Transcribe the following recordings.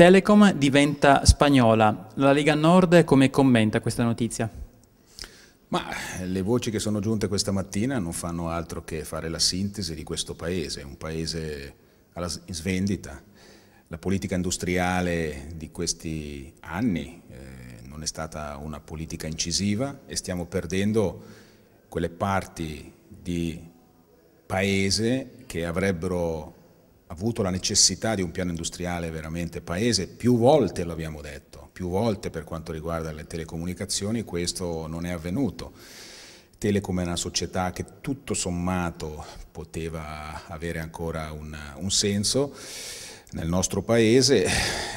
Telecom diventa spagnola. La Lega Nord come commenta questa notizia? Ma eh, le voci che sono giunte questa mattina non fanno altro che fare la sintesi di questo paese, un paese in svendita. La politica industriale di questi anni eh, non è stata una politica incisiva e stiamo perdendo quelle parti di paese che avrebbero avuto la necessità di un piano industriale veramente paese, più volte lo abbiamo detto, più volte per quanto riguarda le telecomunicazioni questo non è avvenuto. Telecom è una società che tutto sommato poteva avere ancora un, un senso nel nostro paese,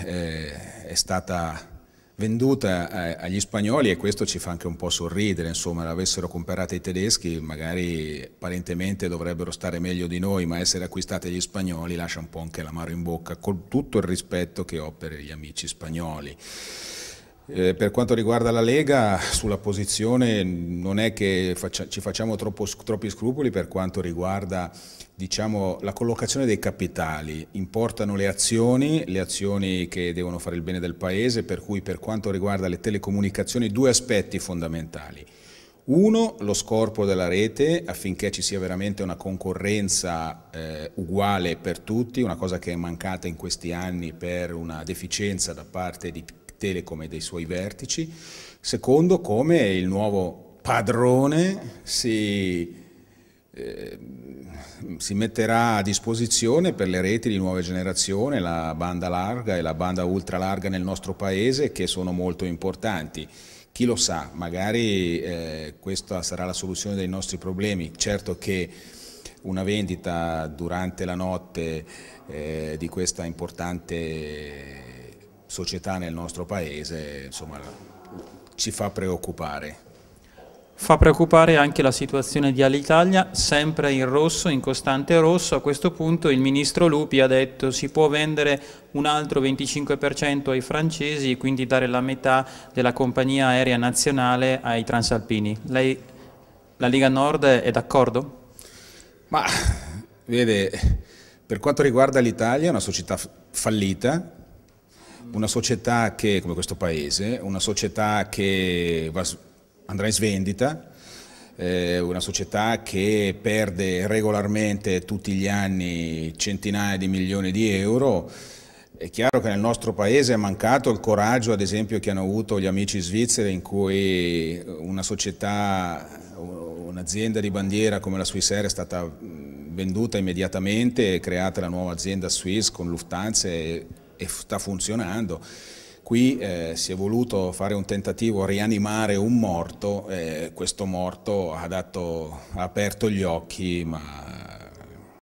eh, è stata venduta eh, agli spagnoli e questo ci fa anche un po' sorridere, insomma, l'avessero comprata i tedeschi, magari apparentemente dovrebbero stare meglio di noi, ma essere acquistati agli spagnoli lascia un po' anche l'amaro in bocca, con tutto il rispetto che ho per gli amici spagnoli. Eh, per quanto riguarda la Lega, sulla posizione non è che faccia, ci facciamo troppo, troppi scrupoli per quanto riguarda diciamo, la collocazione dei capitali. Importano le azioni, le azioni che devono fare il bene del Paese, per cui per quanto riguarda le telecomunicazioni due aspetti fondamentali. Uno, lo scorpo della rete affinché ci sia veramente una concorrenza eh, uguale per tutti, una cosa che è mancata in questi anni per una deficienza da parte di Telecom e dei suoi vertici, secondo come il nuovo padrone si, eh, si metterà a disposizione per le reti di nuova generazione, la banda larga e la banda ultra larga nel nostro paese che sono molto importanti. Chi lo sa, magari eh, questa sarà la soluzione dei nostri problemi. Certo che una vendita durante la notte eh, di questa importante società nel nostro paese insomma, ci fa preoccupare. Fa preoccupare anche la situazione di Alitalia, sempre in rosso, in costante rosso. A questo punto il ministro Lupi ha detto si può vendere un altro 25% ai francesi e quindi dare la metà della compagnia aerea nazionale ai transalpini. Lei, la Liga Nord, è d'accordo? Ma, vede, per quanto riguarda l'Italia è una società fallita una società che, come questo paese, una società che va, andrà in svendita, eh, una società che perde regolarmente tutti gli anni centinaia di milioni di euro. È chiaro che nel nostro paese è mancato il coraggio, ad esempio, che hanno avuto gli amici svizzeri in cui una società, un'azienda di bandiera come la Swissair è stata venduta immediatamente e creata la nuova azienda Swiss con Lufthansa e e sta funzionando. Qui eh, si è voluto fare un tentativo, rianimare un morto, eh, questo morto ha, dato, ha aperto gli occhi, ma